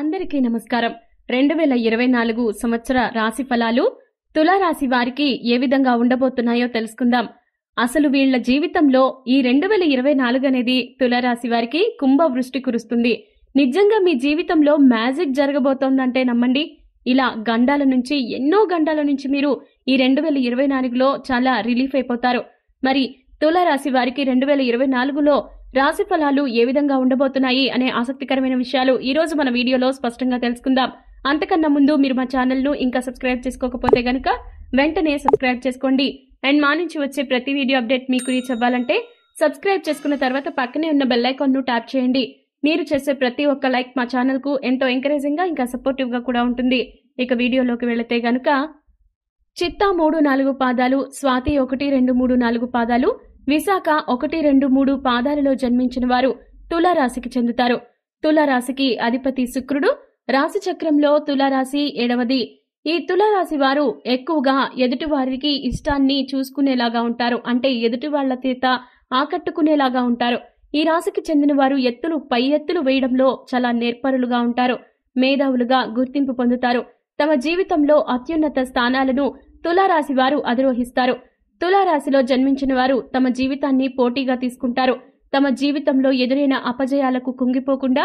అందరికీ నమస్కారం రెండు వేల ఇరవై నాలుగు సంవత్సర రాశి ఫలాలు తులారాశి వారికి ఏ విధంగా ఉండబోతున్నాయో తెలుసుకుందాం అసలు వీళ్ల జీవితంలో ఈ రెండు వేల ఇరవై నాలుగు అనేది తులారాశి వారికి కుంభవృష్టి కురుస్తుంది నిజంగా మీ జీవితంలో మ్యాజిక్ జరగబోతోందంటే నమ్మండి ఇలా గండాల నుంచి ఎన్నో గండాల నుంచి మీరు ఈ రెండు వేల ఇరవై నాలుగులో చాలా రిలీఫ్ అయిపోతారు మరి తులారాశి వారికి రెండు వేల ఇరవై నాలుగులో రాశి ఫలాలు ఏ విధంగా ఉండబోతున్నాయి అనే ఆసక్తికరమైన విషయాలు ఈ రోజు మన వీడియోలో స్పష్టంగా తెలుసుకుందాం అంతకన్నా ముందు మీరు మా ఛానల్ను ఇంకా సబ్స్క్రైబ్ చేసుకోకపోతే గనక వెంటనే సబ్స్క్రైబ్ చేసుకోండి అండ్ మా నుంచి వచ్చే ప్రతి వీడియో అప్డేట్ మీకు రీచ్ అవ్వాలంటే సబ్స్క్రైబ్ చేసుకున్న తర్వాత పక్కనే ఉన్న బెల్ ను ట్యాప్ చేయండి మీరు చేసే ప్రతి ఒక్క లైక్ మా ఛానల్కు ఎంతో ఎంకరేజింగ్గా ఇంకా సపోర్టివ్గా కూడా ఉంటుంది ఇక వీడియోలోకి వెళితే గనుక చిత్తా మూడు నాలుగు పాదాలు స్వాతి ఒకటి రెండు మూడు నాలుగు పాదాలు విశాఖ ఒకటి రెండు మూడు పాదాలలో జన్మించిన వారు తులారాశికి చెందుతారు తులారాశికి అధిపతి శుక్రుడు రాశిచక్రంలో తులారాశి ఏడవది ఈ తులారాశి వారు ఎక్కువగా ఎదుటివారికి ఇష్టాన్ని చూసుకునేలాగా ఉంటారు అంటే ఎదుటి వాళ్ల తీత ఆకట్టుకునేలాగా ఉంటారు ఈ రాశికి చెందిన వారు ఎత్తులు పై ఎత్తులు వేయడంలో చాలా నేర్పరులుగా ఉంటారు మేధావులుగా గుర్తింపు పొందుతారు తమ జీవితంలో అత్యున్నత స్థానాలను తులారాశి వారు అధిరోహిస్తారు తులారాశిలో జన్మించిన వారు తమ జీవితాన్ని పోటీగా తీసుకుంటారు తమ జీవితంలో ఎదురైన అపజయాలకు కుంగిపోకుండా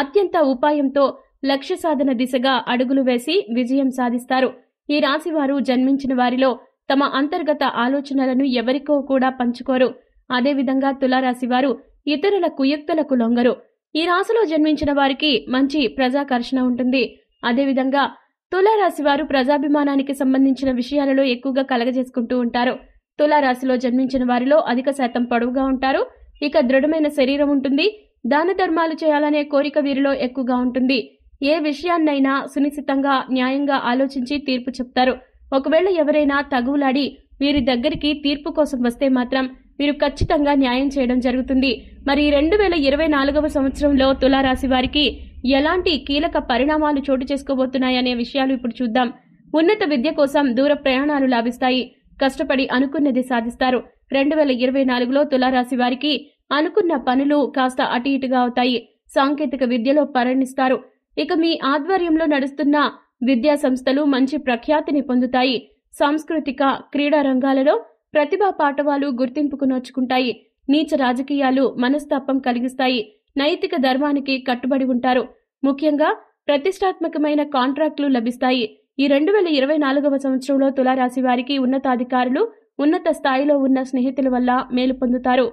అత్యంత ఉపాయంతో లక్ష్య సాధన దిశగా అడుగులు వేసి విజయం సాధిస్తారు ఈ రాశివారు జన్మించిన వారిలో తమ అంతర్గత ఆలోచనలను ఎవరికో కూడా పంచుకోరు అదేవిధంగా తులారాశివారు ఇతరుల కుయుక్తులకు లొంగరు ఈ రాశిలో జన్మించిన వారికి మంచి ప్రజాకర్షణ ఉంటుంది అదేవిధంగా తులారాశివారు ప్రజాభిమానానికి సంబంధించిన విషయాలలో ఎక్కువగా కలగజేసుకుంటూ ఉంటారు తులారాశిలో జన్మించిన వారిలో అధిక శాతం పొడవుగా ఉంటారు ఇక దృఢమైన శరీరం ఉంటుంది దాన ధర్మాలు చేయాలనే కోరిక వీరిలో ఎక్కువగా ఉంటుంది ఏ విషయాన్నైనా సునిశ్చితంగా న్యాయంగా ఆలోచించి తీర్పు చెప్తారు ఒకవేళ ఎవరైనా తగువులాడి వీరి దగ్గరికి తీర్పు కోసం వస్తే మాత్రం వీరు ఖచ్చితంగా న్యాయం చేయడం జరుగుతుంది మరి రెండు వేల ఇరవై నాలుగవ సంవత్సరంలో తులారాశి వారికి ఎలాంటి కీలక పరిణామాలు చోటు చేసుకోబోతున్నాయనే విషయాలు ఇప్పుడు చూద్దాం ఉన్నత విద్య కోసం దూర ప్రయాణాలు లాభిస్తాయి కష్టపడి అనుకున్నది సాధిస్తారు రెండు వేల ఇరవై నాలుగులో తులారాశి వారికి అనుకున్న పనులు కాస్త అటు ఇటుగా అవుతాయి సాంకేతిక విద్యలో పరిణిస్తారు ఇక మీ ఆధ్వర్యంలో నడుస్తున్న విద్యా సంస్థలు మంచి ప్రఖ్యాతిని పొందుతాయి సాంస్కృతిక క్రీడా రంగాలలో ప్రతిభా పాఠవాలు గుర్తింపుకు నోచుకుంటాయి నీచ రాజకీయాలు మనస్తాపం కలిగిస్తాయి నైతిక ధర్మానికి కట్టుబడి ఉంటారు ముఖ్యంగా ప్రతిష్టాత్మకమైన కాంట్రాక్టులు లభిస్తాయి ఈ రెండు వేల ఇరవై నాలుగవ సంవత్సరంలో తులారాశి వారికి ఉన్నతాధికారులు ఉన్నత స్థాయిలో ఉన్న స్నేహితుల వల్ల మేలు పొందుతారు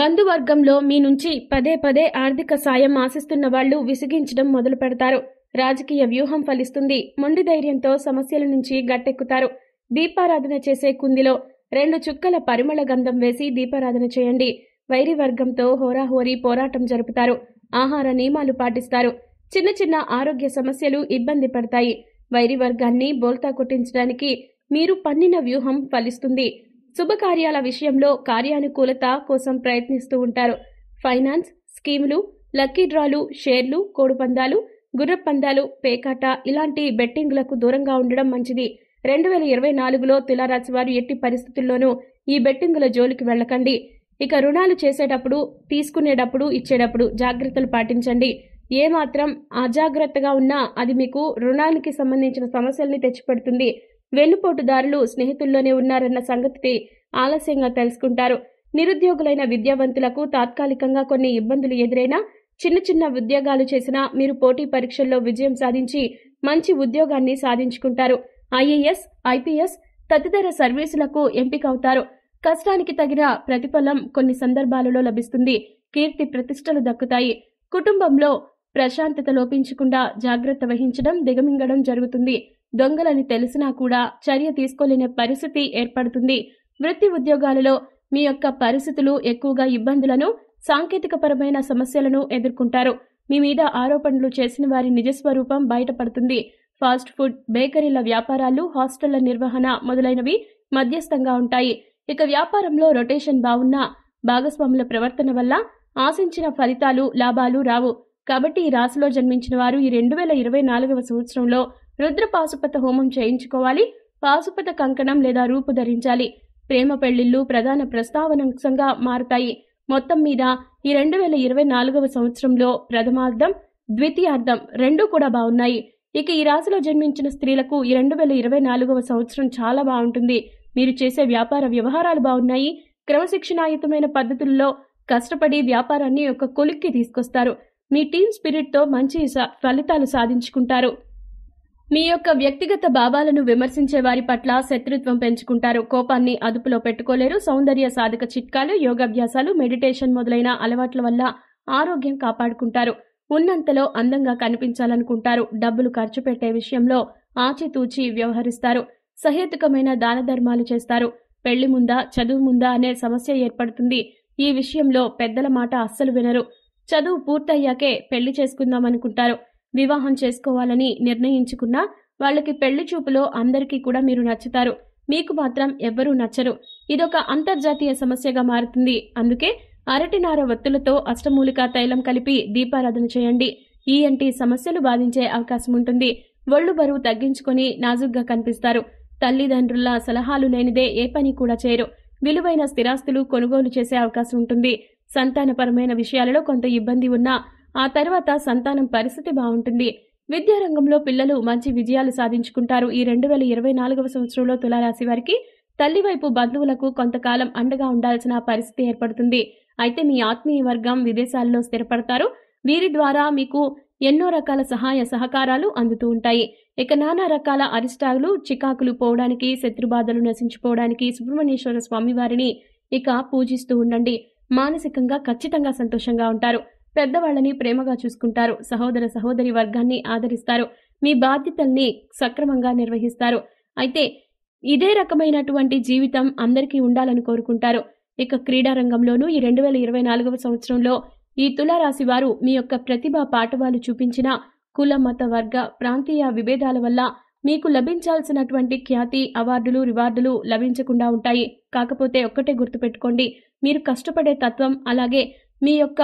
బంధువర్గంలో మీ నుంచి పదే పదే ఆర్థిక సాయం ఆశిస్తున్న వాళ్ళు విసిగించడం మొదలు పెడతారు రాజకీయ వ్యూహం ఫలిస్తుంది మొండి ధైర్యంతో సమస్యల నుంచి గట్టెక్కుతారు దీపారాధన చేసే కుందిలో రెండు చుక్కల పరిమళ గంధం వేసి దీపారాధన చేయండి వైరి వర్గంతో హోరాహోరీ పోరాటం జరుపుతారు ఆహార నియమాలు పాటిస్తారు చిన్న చిన్న ఆరోగ్య సమస్యలు ఇబ్బంది పడతాయి వైరి వర్గాన్ని బోల్తా కొట్టించడానికి మీరు పన్నిన వ్యూహం ఫలిస్తుంది శుభకార్యాల విషయంలో కార్యానుకూలత కోసం ప్రయత్నిస్తూ ఉంటారు ఫైనాన్స్ స్కీములు లక్కీ డ్రాలు షేర్లు గుర్ర గుర్రపందాలు పేకాట ఇలాంటి బెట్టింగ్లకు దూరంగా ఉండడం మంచిది రెండు వేల ఇరవై నాలుగులో తులారాశి వారు ఎట్టి పరిస్థితుల్లోనూ ఈ బెట్టింగుల జోలికి వెళ్ళకండి ఇక రుణాలు చేసేటప్పుడు తీసుకునేటప్పుడు ఇచ్చేటప్పుడు జాగ్రత్తలు పాటించండి ఏమాత్రం అజాగ్రత్తగా ఉన్నా అది మీకు రుణానికి సంబంధించిన సమస్యల్ని తెచ్చిపెడుతుంది వెన్నుపోటుదారులు స్నేహితుల్లోనే ఉన్నారన్న సంగతి ఆలస్యంగా తెలుసుకుంటారు నిరుద్యోగులైన విద్యావంతులకు తాత్కాలికంగా కొన్ని ఇబ్బందులు ఎదురైనా చిన్న చిన్న ఉద్యోగాలు చేసినా మీరు పోటీ పరీక్షల్లో విజయం సాధించి మంచి ఉద్యోగాన్ని సాధించుకుంటారు ఐఏఎస్ ఐపీఎస్ తదితర సర్వీసులకు ఎంపిక అవుతారు కష్టానికి తగిన ప్రతిఫలం కొన్ని సందర్భాలలో లభిస్తుంది కీర్తి ప్రతిష్టలు దక్కుతాయి కుటుంబంలో ప్రశాంతత లోపించకుండా జాగ్రత్త వహించడం దిగమింగడం జరుగుతుంది దొంగలని తెలిసినా కూడా చర్య తీసుకోలేని పరిస్థితి ఏర్పడుతుంది వృత్తి ఉద్యోగాలలో మీ యొక్క పరిస్థితులు ఎక్కువగా ఇబ్బందులను సాంకేతికపరమైన సమస్యలను ఎదుర్కొంటారు మీ మీద ఆరోపణలు చేసిన వారి నిజస్వరూపం బయటపడుతుంది ఫాస్ట్ ఫుడ్ బేకరీల వ్యాపారాలు హాస్టళ్ల నిర్వహణ మొదలైనవి మధ్యస్థంగా ఉంటాయి ఇక వ్యాపారంలో రొటేషన్ బాగున్నా భాగస్వాముల ప్రవర్తన వల్ల ఆశించిన ఫలితాలు లాభాలు రావు కాబట్టి ఈ రాశిలో జన్మించిన వారు ఈ రెండు వేల ఇరవై నాలుగవ సంవత్సరంలో రుద్ర పాశుపత హోమం చేయించుకోవాలి పాశుపత కంకణం లేదా రూపు ధరించాలి ప్రేమ పెళ్లిళ్లు ప్రధాన ప్రస్తావనాంశంగా మారుతాయి మొత్తం మీద ఈ రెండు వేల ఇరవై నాలుగవ సంవత్సరంలో ప్రథమార్థం ద్వితీయార్థం రెండూ కూడా బాగున్నాయి ఇక ఈ రాశిలో జన్మించిన స్త్రీలకు ఈ రెండు వేల ఇరవై నాలుగవ సంవత్సరం చాలా బాగుంటుంది మీరు చేసే వ్యాపార వ్యవహారాలు బాగున్నాయి క్రమశిక్షణాయుతమైన పద్ధతుల్లో కష్టపడి వ్యాపారాన్ని ఒక కొలిక్కి తీసుకొస్తారు మీ టీం స్పిరిట్తో మంచి ఫలితాలు సాధించుకుంటారు మీ యొక్క వ్యక్తిగత భావాలను విమర్శించే వారి పట్ల శత్రుత్వం పెంచుకుంటారు కోపాన్ని అదుపులో పెట్టుకోలేరు సౌందర్య సాధక చిట్కాలు యోగాభ్యాసాలు మెడిటేషన్ మొదలైన అలవాట్ల వల్ల ఆరోగ్యం కాపాడుకుంటారు ఉన్నంతలో అందంగా కనిపించాలనుకుంటారు డబ్బులు ఖర్చు పెట్టే విషయంలో ఆచితూచి వ్యవహరిస్తారు సహేతుకమైన దాన ధర్మాలు చేస్తారు పెళ్లి ముందా చదువు ముందా అనే సమస్య ఏర్పడుతుంది ఈ విషయంలో పెద్దల మాట అస్సలు వినరు చదువు పూర్తయ్యాకే పెళ్లి చేసుకుందామనుకుంటారు వివాహం చేసుకోవాలని నిర్ణయించుకున్నా వాళ్ళకి పెళ్లి చూపులో అందరికీ కూడా మీరు నచ్చుతారు మీకు మాత్రం ఎవ్వరూ నచ్చరు ఇదొక అంతర్జాతీయ సమస్యగా మారుతుంది అందుకే అరటినార ఒత్తులతో అష్టమూలికా తైలం కలిపి దీపారాధన చేయండి ఈఎన్టి సమస్యలు బాధించే అవకాశం ఉంటుంది ఒళ్ళు బరువు తగ్గించుకొని నాజుగ్గా కనిపిస్తారు తల్లిదండ్రుల సలహాలు లేనిదే ఏ పని కూడా చేయరు విలువైన స్థిరాస్తులు కొనుగోలు చేసే అవకాశం ఉంటుంది సంతానపరమైన విషయాలలో కొంత ఇబ్బంది ఉన్నా ఆ తర్వాత సంతానం పరిస్థితి బాగుంటుంది విద్యారంగంలో పిల్లలు మంచి విజయాలు సాధించుకుంటారు ఈ రెండు వేల ఇరవై నాలుగవ సంవత్సరంలో తులారాశి వారికి తల్లి వైపు బంధువులకు కొంతకాలం అండగా ఉండాల్సిన పరిస్థితి ఏర్పడుతుంది అయితే మీ ఆత్మీయ వర్గం విదేశాల్లో స్థిరపడతారు వీరి ద్వారా మీకు ఎన్నో రకాల సహాయ సహకారాలు అందుతూ ఉంటాయి ఇక నానా రకాల అరిష్టాలు చికాకులు పోవడానికి శత్రుబాధలు నశించుకోవడానికి సుబ్రహ్మణ్యేశ్వర స్వామి వారిని ఇక పూజిస్తూ ఉండండి మానసికంగా ఖచ్చితంగా సంతోషంగా ఉంటారు పెద్దవాళ్ళని ప్రేమగా చూసుకుంటారు సహోదర సహోదరి వర్గాన్ని ఆదరిస్తారు మీ బాధ్యతల్ని సక్రమంగా నిర్వహిస్తారు అయితే ఇదే రకమైనటువంటి జీవితం అందరికీ ఉండాలని కోరుకుంటారు ఇక క్రీడా ఈ రెండు వేల ఇరవై నాలుగవ సంవత్సరంలో ఈ తులారాశి వారు మీ యొక్క ప్రతిభ పాఠవాలు చూపించిన కుల మత వర్గ ప్రాంతీయ విభేదాల వల్ల మీకు లభించాల్సినటువంటి ఖ్యాతి అవార్డులు రివార్డులు లభించకుండా ఉంటాయి కాకపోతే ఒక్కటే గుర్తుపెట్టుకోండి మీరు కష్టపడే తత్వం అలాగే మీ యొక్క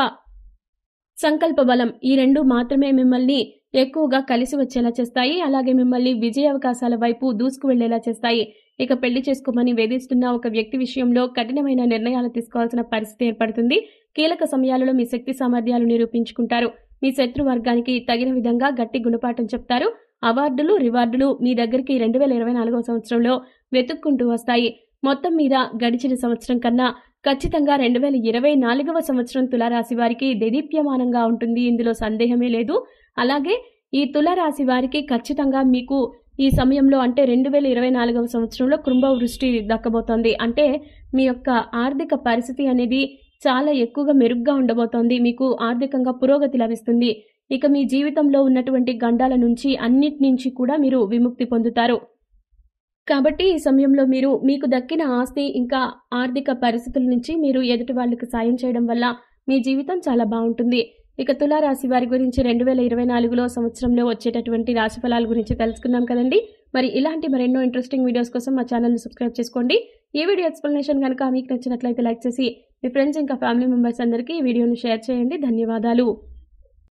సంకల్ప బలం ఈ రెండు మాత్రమే మిమ్మల్ని ఎక్కువగా కలిసి వచ్చేలా చేస్తాయి అలాగే మిమ్మల్ని విజయ అవకాశాల వైపు దూసుకు వెళ్లేలా చేస్తాయి ఇక పెళ్లి చేసుకోమని వేధిస్తున్న ఒక వ్యక్తి విషయంలో కఠినమైన నిర్ణయాలు తీసుకోవాల్సిన పరిస్థితి ఏర్పడుతుంది కీలక సమయాలలో మీ శక్తి సామర్థ్యాలు నిరూపించుకుంటారు మీ శత్రు వర్గానికి తగిన విధంగా గట్టి గుణపాఠం చెప్తారు అవార్డులు రివార్డులు మీ దగ్గరికి రెండు వేల ఇరవై సంవత్సరంలో వెతుక్కుంటూ వస్తాయి మొత్తం మీద గడిచిన సంవత్సరం కన్నా ఖచ్చితంగా రెండు వేల ఇరవై నాలుగవ సంవత్సరం తులారాశి వారికి దేదీప్యమానంగా ఉంటుంది ఇందులో సందేహమే లేదు అలాగే ఈ తులారాశి వారికి ఖచ్చితంగా మీకు ఈ సమయంలో అంటే రెండు వేల ఇరవై నాలుగవ సంవత్సరంలో కృంభ వృష్టి దక్కబోతోంది అంటే మీ యొక్క ఆర్థిక పరిస్థితి అనేది చాలా ఎక్కువగా మెరుగ్గా ఉండబోతోంది మీకు ఆర్థికంగా పురోగతి లభిస్తుంది ఇక మీ జీవితంలో ఉన్నటువంటి గండాల నుంచి అన్నిటి నుంచి కూడా మీరు విముక్తి పొందుతారు కాబట్టి ఈ సమయంలో మీరు మీకు దక్కిన ఆస్తి ఇంకా ఆర్థిక పరిస్థితుల నుంచి మీరు ఎదుటి వాళ్ళకు సాయం చేయడం వల్ల మీ జీవితం చాలా బాగుంటుంది ఇక తులారాశి వారి గురించి రెండు వేల ఇరవై నాలుగులో సంవత్సరంలో వచ్చేటటువంటి రాశి ఫలాల గురించి తెలుసుకున్నాం కదండి మరి ఇలాంటి మరెన్నో ఇంట్రెస్టింగ్ వీడియోస్ కోసం మా ఛానల్ని సబ్స్క్రైబ్ చేసుకోండి ఈ వీడియో ఎక్స్ప్లెనేషన్ కనుక మీకు నచ్చినట్లయితే లైక్ చేసి మీ ఫ్రెండ్స్ ఇంకా ఫ్యామిలీ మెంబర్స్ అందరికీ ఈ వీడియోను షేర్ చేయండి ధన్యవాదాలు